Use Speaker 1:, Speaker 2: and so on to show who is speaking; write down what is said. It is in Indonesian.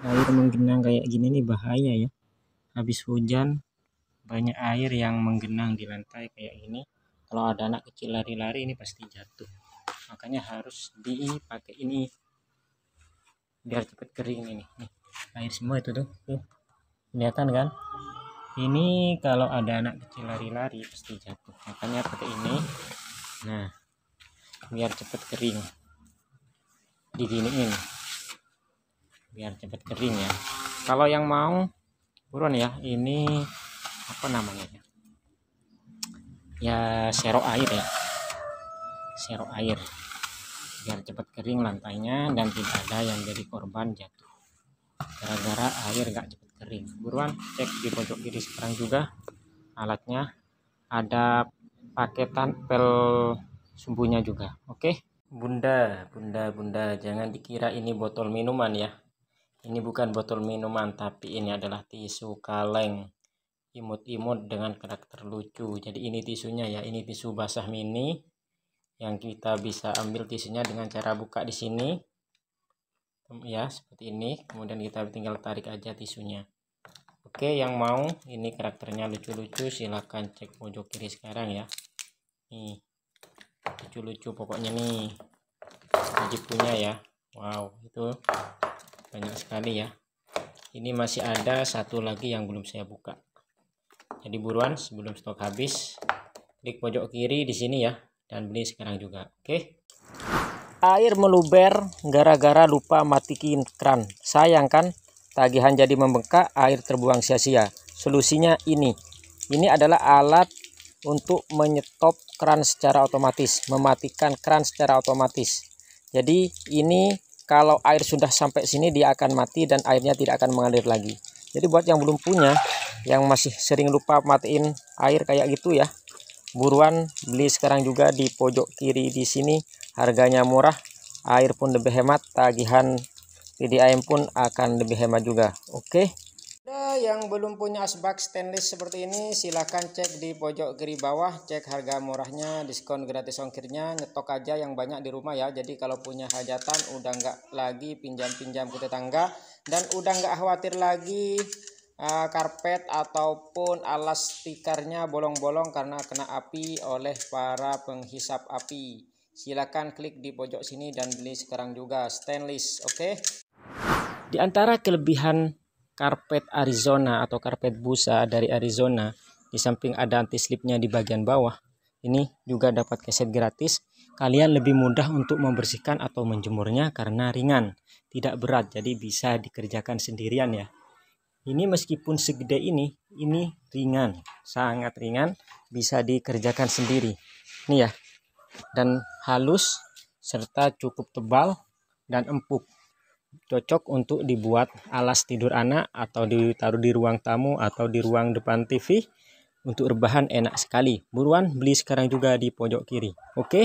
Speaker 1: air menggenang kayak gini nih bahaya ya habis hujan banyak air yang menggenang di lantai kayak ini. kalau ada anak kecil lari-lari ini pasti jatuh makanya harus dipakai ini biar cepet kering ini nih, air semua itu tuh tuh kelihatan kan ini kalau ada anak kecil lari-lari pasti jatuh makanya pakai ini nah biar cepet kering di ini biar cepat kering ya kalau yang mau buruan ya ini apa namanya ya ya sero air ya serok air biar cepat kering lantainya dan tidak ada yang jadi korban jatuh gara-gara air gak cepat kering buruan cek di pojok kiri sekarang juga alatnya ada paketan pel sumbunya juga oke okay? bunda bunda bunda jangan dikira ini botol minuman ya ini bukan botol minuman, tapi ini adalah tisu kaleng. Imut-imut dengan karakter lucu. Jadi ini tisunya ya, ini tisu basah mini yang kita bisa ambil tisunya dengan cara buka di sini. Ya, seperti ini. Kemudian kita tinggal tarik aja tisunya. Oke, yang mau ini karakternya lucu-lucu silahkan cek pojok kiri sekarang ya. Nih. Lucu-lucu pokoknya nih. Wajib punya ya. Wow, itu banyak sekali ya ini masih ada satu lagi yang belum saya buka jadi buruan sebelum stok habis klik pojok kiri di sini ya dan beli sekarang juga oke okay? air meluber gara-gara lupa matikan kran sayang kan tagihan jadi membengkak air terbuang sia-sia solusinya ini ini adalah alat untuk menyetop kran secara otomatis mematikan kran secara otomatis jadi ini kalau air sudah sampai sini dia akan mati dan airnya tidak akan mengalir lagi jadi buat yang belum punya yang masih sering lupa matiin air kayak gitu ya buruan beli sekarang juga di pojok kiri di sini harganya murah air pun lebih hemat tagihan PDAM pun akan lebih hemat juga oke okay? yang belum punya asbak stainless seperti ini silahkan cek di pojok kiri bawah cek harga murahnya diskon gratis ongkirnya nyetok aja yang banyak di rumah ya jadi kalau punya hajatan udah nggak lagi pinjam-pinjam ke tetangga dan udah nggak khawatir lagi uh, karpet ataupun alas tikarnya bolong-bolong karena kena api oleh para penghisap api silahkan klik di pojok sini dan beli sekarang juga stainless oke okay? di antara kelebihan karpet Arizona atau karpet busa dari Arizona. Di samping ada anti-slipnya di bagian bawah. Ini juga dapat keset gratis. Kalian lebih mudah untuk membersihkan atau menjemurnya karena ringan, tidak berat, jadi bisa dikerjakan sendirian ya. Ini meskipun segede ini, ini ringan, sangat ringan, bisa dikerjakan sendiri. Ini ya, dan halus serta cukup tebal dan empuk cocok untuk dibuat alas tidur anak atau ditaruh di ruang tamu atau di ruang depan TV. Untuk rebahan enak sekali. Buruan beli sekarang juga di pojok kiri. Oke. Okay?